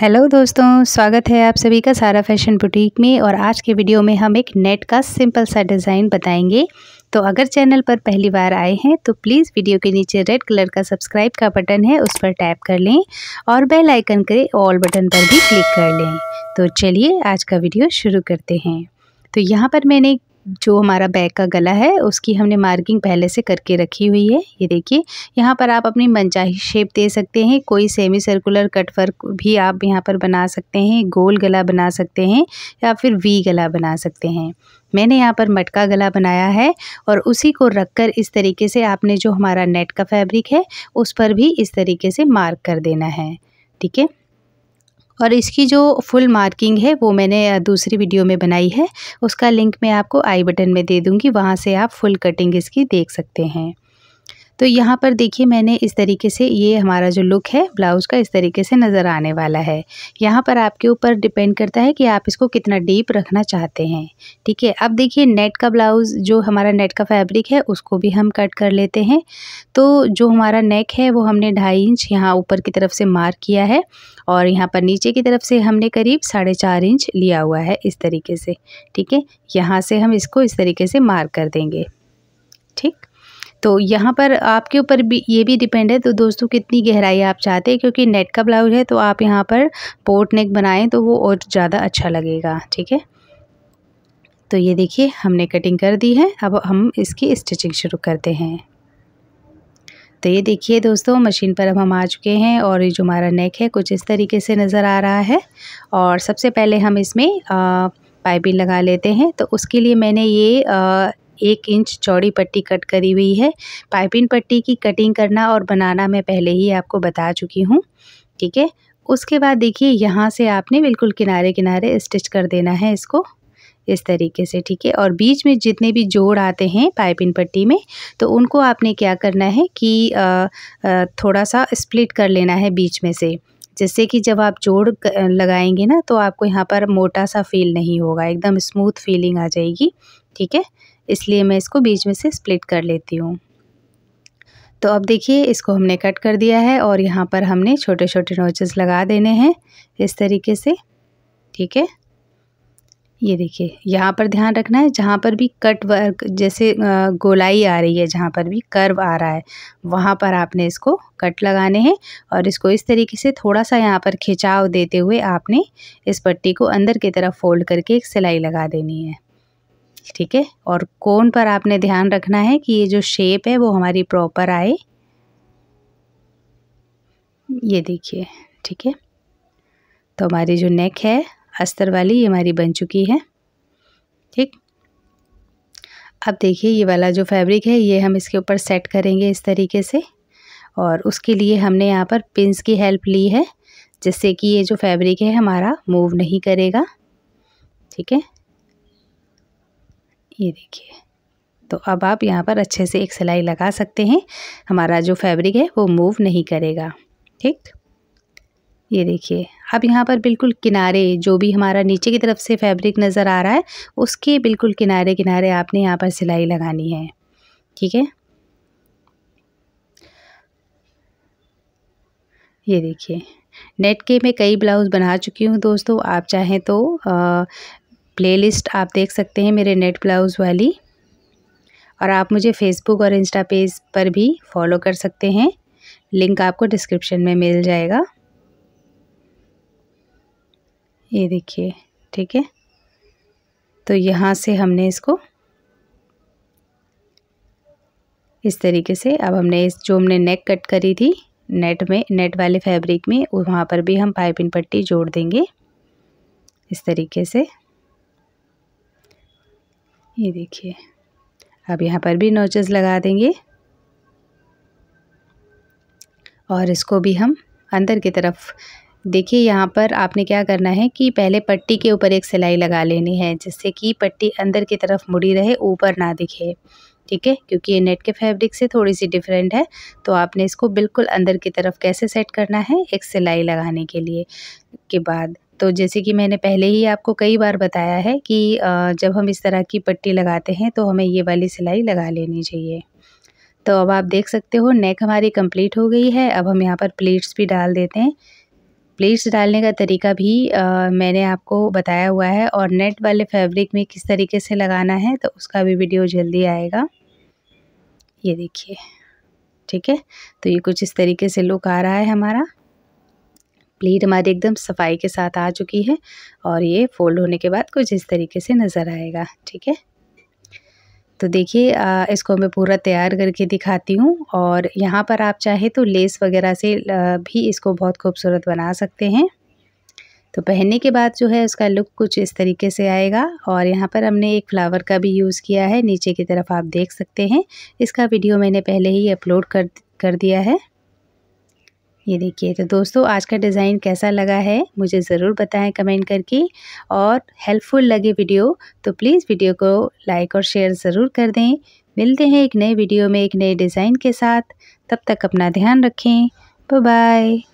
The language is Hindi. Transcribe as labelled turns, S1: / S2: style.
S1: हेलो दोस्तों स्वागत है आप सभी का सारा फैशन बुटीक में और आज के वीडियो में हम एक नेट का सिंपल सा डिज़ाइन बताएंगे तो अगर चैनल पर पहली बार आए हैं तो प्लीज़ वीडियो के नीचे रेड कलर का सब्सक्राइब का बटन है उस पर टैप कर लें और बेल आइकन के ऑल बटन पर भी क्लिक कर लें तो चलिए आज का वीडियो शुरू करते हैं तो यहाँ पर मैंने जो हमारा बैग का गला है उसकी हमने मार्किंग पहले से करके रखी हुई है ये देखिए यहाँ पर आप अपनी मनचाही शेप दे सकते हैं कोई सेमी सर्कुलर कट वर्क भी आप यहाँ पर बना सकते हैं गोल गला बना सकते हैं या फिर वी गला बना सकते हैं मैंने यहाँ पर मटका गला बनाया है और उसी को रखकर इस तरीके से आपने जो हमारा नेट का फैब्रिक है उस पर भी इस तरीके से मार्क कर देना है ठीक है और इसकी जो फुल मार्किंग है वो मैंने दूसरी वीडियो में बनाई है उसका लिंक मैं आपको आई बटन में दे दूँगी वहाँ से आप फुल कटिंग इसकी देख सकते हैं तो यहाँ पर देखिए मैंने इस तरीके से ये हमारा जो लुक है ब्लाउज़ का इस तरीके से नज़र आने वाला है यहाँ पर आपके ऊपर डिपेंड करता है कि आप इसको कितना डीप रखना चाहते हैं ठीक है अब देखिए नेट का ब्लाउज़ जो हमारा नेट का फैब्रिक है उसको भी हम कट कर लेते हैं तो जो हमारा नेक है वो हमने ढाई इंच यहाँ ऊपर की तरफ से मार्क किया है और यहाँ पर नीचे की तरफ से हमने करीब साढ़े चार इंच लिया हुआ है इस तरीके से ठीक है यहाँ से हम इसको इस तरीके से मार्क कर देंगे ठीक तो यहाँ पर आपके ऊपर भी ये भी डिपेंड है तो दोस्तों कितनी गहराई आप चाहते हैं क्योंकि नेट का ब्लाउज है तो आप यहाँ पर पोर्ट नेक बनाएं तो वो और ज़्यादा अच्छा लगेगा ठीक है तो ये देखिए हमने कटिंग कर दी है अब हम इसकी स्टिचिंग शुरू करते हैं तो ये देखिए दोस्तों मशीन पर अब हम आ चुके हैं और ये जो हमारा नेक है कुछ इस तरीके से नज़र आ रहा है और सबसे पहले हम इसमें पाइपिंग लगा लेते हैं तो उसके लिए मैंने ये आ, एक इंच चौड़ी पट्टी कट करी हुई है पाइपिंग पट्टी की कटिंग करना और बनाना मैं पहले ही आपको बता चुकी हूँ ठीक है उसके बाद देखिए यहाँ से आपने बिल्कुल किनारे किनारे स्टिच कर देना है इसको इस तरीके से ठीक है और बीच में जितने भी जोड़ आते हैं पाइपिंग पट्टी में तो उनको आपने क्या करना है कि आ, आ, थोड़ा सा स्प्लिट कर लेना है बीच में से जिससे कि जब आप जोड़ लगाएंगे ना तो आपको यहाँ पर मोटा सा फील नहीं होगा एकदम स्मूथ फीलिंग आ जाएगी ठीक है इसलिए मैं इसको बीच में से स्प्लिट कर लेती हूँ तो अब देखिए इसको हमने कट कर दिया है और यहाँ पर हमने छोटे छोटे नोचेस लगा देने हैं इस तरीके से ठीक है ये देखिए यहाँ पर ध्यान रखना है जहाँ पर भी कट वर्क जैसे गोलाई आ रही है जहाँ पर भी कर्व आ रहा है वहाँ पर आपने इसको कट लगाने हैं और इसको इस तरीके से थोड़ा सा यहाँ पर खिंचाव देते हुए आपने इस पट्टी को अंदर की तरफ फोल्ड करके एक सिलाई लगा देनी है ठीक है और कोन पर आपने ध्यान रखना है कि ये जो शेप है वो हमारी प्रॉपर आए ये देखिए ठीक है तो हमारी जो नेक है अस्तर वाली ये हमारी बन चुकी है ठीक अब देखिए ये वाला जो फैब्रिक है ये हम इसके ऊपर सेट करेंगे इस तरीके से और उसके लिए हमने यहाँ पर पिंस की हेल्प ली है जिससे कि ये जो फैब्रिक है हमारा मूव नहीं करेगा ठीक है ये देखिए तो अब आप यहाँ पर अच्छे से एक सिलाई लगा सकते हैं हमारा जो फैब्रिक है वो मूव नहीं करेगा ठीक ये देखिए अब यहाँ पर बिल्कुल किनारे जो भी हमारा नीचे की तरफ से फैब्रिक नज़र आ रहा है उसके बिल्कुल किनारे किनारे आपने यहाँ पर सिलाई लगानी है ठीक है ये देखिए नेट के मैं कई ब्लाउज़ बना चुकी हूँ दोस्तों आप चाहें तो आ, प्लेलिस्ट आप देख सकते हैं मेरे नेट ब्लाउज़ वाली और आप मुझे फेसबुक और इंस्टा पेज पर भी फॉलो कर सकते हैं लिंक आपको डिस्क्रिप्शन में मिल जाएगा ये देखिए ठीक है तो यहाँ से हमने इसको इस तरीके से अब हमने इस जो हमने नेक कट करी थी नेट में नेट वाले फैब्रिक में वहाँ पर भी हम पाइपिंग पट्टी जोड़ देंगे इस तरीके से ये देखिए अब यहाँ पर भी नोचेस लगा देंगे और इसको भी हम अंदर की तरफ देखिए यहाँ पर आपने क्या करना है कि पहले पट्टी के ऊपर एक सिलाई लगा लेनी है जिससे कि पट्टी अंदर की तरफ मुड़ी रहे ऊपर ना दिखे ठीक है क्योंकि ये नेट के फैब्रिक से थोड़ी सी डिफरेंट है तो आपने इसको बिल्कुल अंदर की तरफ कैसे सेट करना है एक सिलाई लगाने के लिए के बाद तो जैसे कि मैंने पहले ही आपको कई बार बताया है कि जब हम इस तरह की पट्टी लगाते हैं तो हमें ये वाली सिलाई लगा लेनी चाहिए तो अब आप देख सकते हो नेक हमारी कंप्लीट हो गई है अब हम यहाँ पर प्लेट्स भी डाल देते हैं प्लेट्स डालने का तरीका भी आ, मैंने आपको बताया हुआ है और नेट वाले फैब्रिक में किस तरीके से लगाना है तो उसका भी वीडियो जल्दी आएगा ये देखिए ठीक है तो ये कुछ इस तरीके से लुक आ रहा है हमारा प्लीट हमारी एकदम सफाई के साथ आ चुकी है और ये फोल्ड होने के बाद कुछ इस तरीके से नज़र आएगा ठीक है तो देखिए इसको मैं पूरा तैयार करके दिखाती हूँ और यहाँ पर आप चाहे तो लेस वगैरह से भी इसको बहुत खूबसूरत बना सकते हैं तो पहनने के बाद जो है उसका लुक कुछ इस तरीके से आएगा और यहाँ पर हमने एक फ्लावर का भी यूज़ किया है नीचे की तरफ आप देख सकते हैं इसका वीडियो मैंने पहले ही अपलोड कर कर दिया है ये देखिए तो दोस्तों आज का डिज़ाइन कैसा लगा है मुझे ज़रूर बताएं कमेंट करके और हेल्पफुल लगे वीडियो तो प्लीज़ वीडियो को लाइक और शेयर ज़रूर कर दें मिलते हैं एक नए वीडियो में एक नए डिज़ाइन के साथ तब तक अपना ध्यान रखें बाय